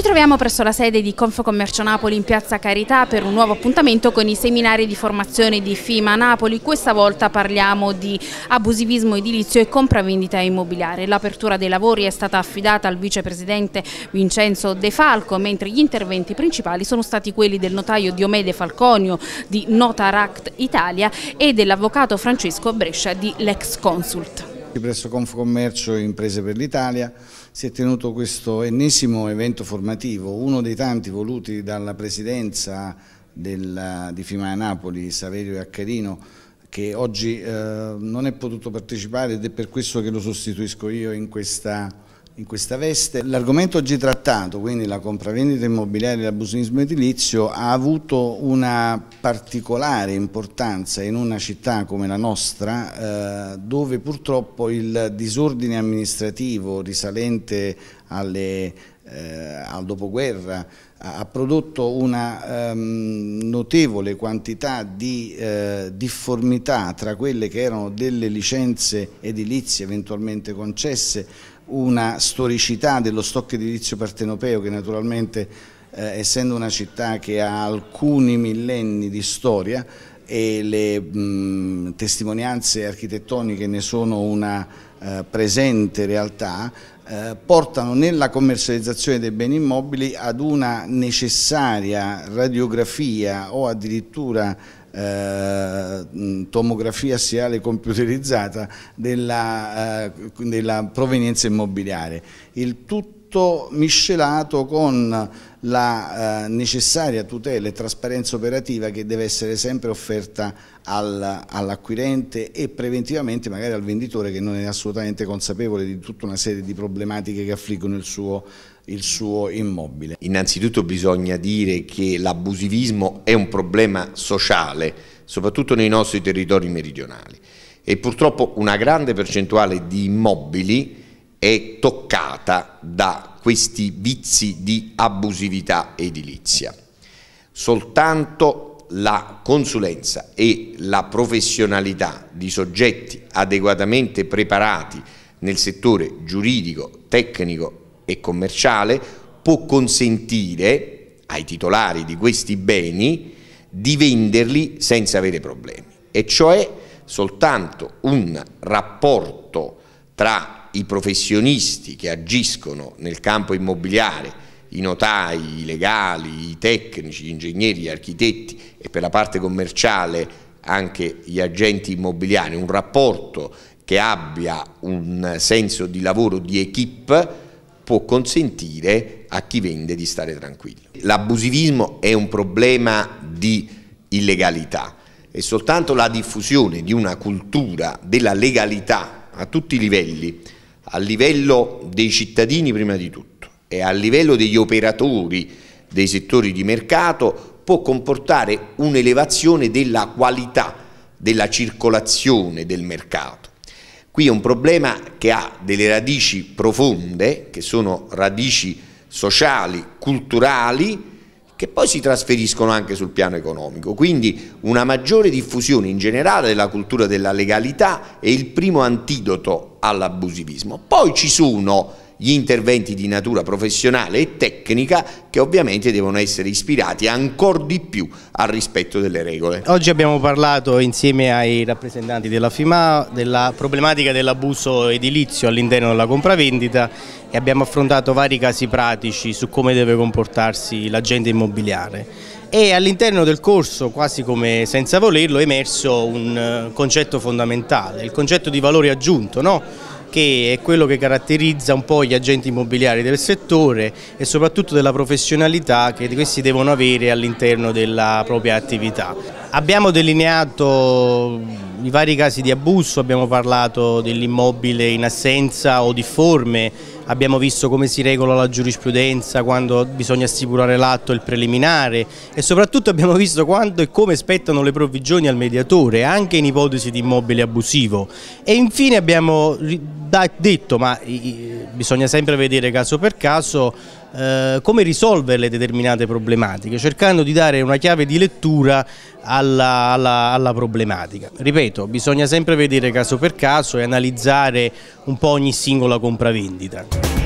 Ci troviamo presso la sede di Confcommercio Napoli in Piazza Carità per un nuovo appuntamento con i seminari di formazione di FIMA Napoli. Questa volta parliamo di abusivismo edilizio e compravendita immobiliare. L'apertura dei lavori è stata affidata al vicepresidente Vincenzo De Falco, mentre gli interventi principali sono stati quelli del notaio Diomede Falconio di Notaract Italia e dell'avvocato Francesco Brescia di Lex Consult. Presso Confcommercio Imprese per l'Italia si è tenuto questo ennesimo evento formativo, uno dei tanti voluti dalla presidenza del, di Fima Napoli, Saverio Accarino, che oggi eh, non è potuto partecipare ed è per questo che lo sostituisco io in questa in questa veste. L'argomento oggi trattato, quindi la compravendita immobiliare e l'abusivismo edilizio, ha avuto una particolare importanza in una città come la nostra, eh, dove purtroppo il disordine amministrativo risalente alle eh, al dopoguerra ha prodotto una ehm, notevole quantità di eh, difformità tra quelle che erano delle licenze edilizie eventualmente concesse, una storicità dello stock edilizio partenopeo che naturalmente eh, essendo una città che ha alcuni millenni di storia e le mh, testimonianze architettoniche ne sono una eh, presente realtà, eh, portano nella commercializzazione dei beni immobili ad una necessaria radiografia o addirittura eh, tomografia assiale computerizzata della, eh, della provenienza immobiliare. Il tutto tutto miscelato con la eh, necessaria tutela e trasparenza operativa che deve essere sempre offerta al, all'acquirente e preventivamente magari al venditore che non è assolutamente consapevole di tutta una serie di problematiche che affliggono il suo, il suo immobile. Innanzitutto bisogna dire che l'abusivismo è un problema sociale, soprattutto nei nostri territori meridionali e purtroppo una grande percentuale di immobili è toccata da questi vizi di abusività edilizia. Soltanto la consulenza e la professionalità di soggetti adeguatamente preparati nel settore giuridico, tecnico e commerciale può consentire ai titolari di questi beni di venderli senza avere problemi e cioè soltanto un rapporto tra i professionisti che agiscono nel campo immobiliare, i notai, i legali, i tecnici, gli ingegneri, gli architetti e per la parte commerciale anche gli agenti immobiliari, un rapporto che abbia un senso di lavoro di equip può consentire a chi vende di stare tranquillo. L'abusivismo è un problema di illegalità e soltanto la diffusione di una cultura della legalità a tutti i livelli a livello dei cittadini prima di tutto e a livello degli operatori dei settori di mercato può comportare un'elevazione della qualità della circolazione del mercato. Qui è un problema che ha delle radici profonde, che sono radici sociali, culturali, che poi si trasferiscono anche sul piano economico. Quindi una maggiore diffusione in generale della cultura della legalità è il primo antidoto all'abusivismo. Poi ci sono gli interventi di natura professionale e tecnica che ovviamente devono essere ispirati ancor di più al rispetto delle regole. Oggi abbiamo parlato insieme ai rappresentanti della FIMA della problematica dell'abuso edilizio all'interno della compravendita e abbiamo affrontato vari casi pratici su come deve comportarsi l'agente immobiliare e all'interno del corso, quasi come senza volerlo, è emerso un eh, concetto fondamentale, il concetto di valore aggiunto, no? che è quello che caratterizza un po' gli agenti immobiliari del settore e soprattutto della professionalità che questi devono avere all'interno della propria attività. Abbiamo delineato mm, i vari casi di abuso, abbiamo parlato dell'immobile in assenza o difforme, abbiamo visto come si regola la giurisprudenza quando bisogna assicurare l'atto e il preliminare e soprattutto abbiamo visto quando e come spettano le provvigioni al mediatore, anche in ipotesi di immobile abusivo. E infine abbiamo detto, ma bisogna sempre vedere caso per caso, eh, come risolvere determinate problematiche, cercando di dare una chiave di lettura alla, alla, alla, problematica. Ripeto, bisogna sempre vedere caso per caso e analizzare un po' ogni singola compravendita.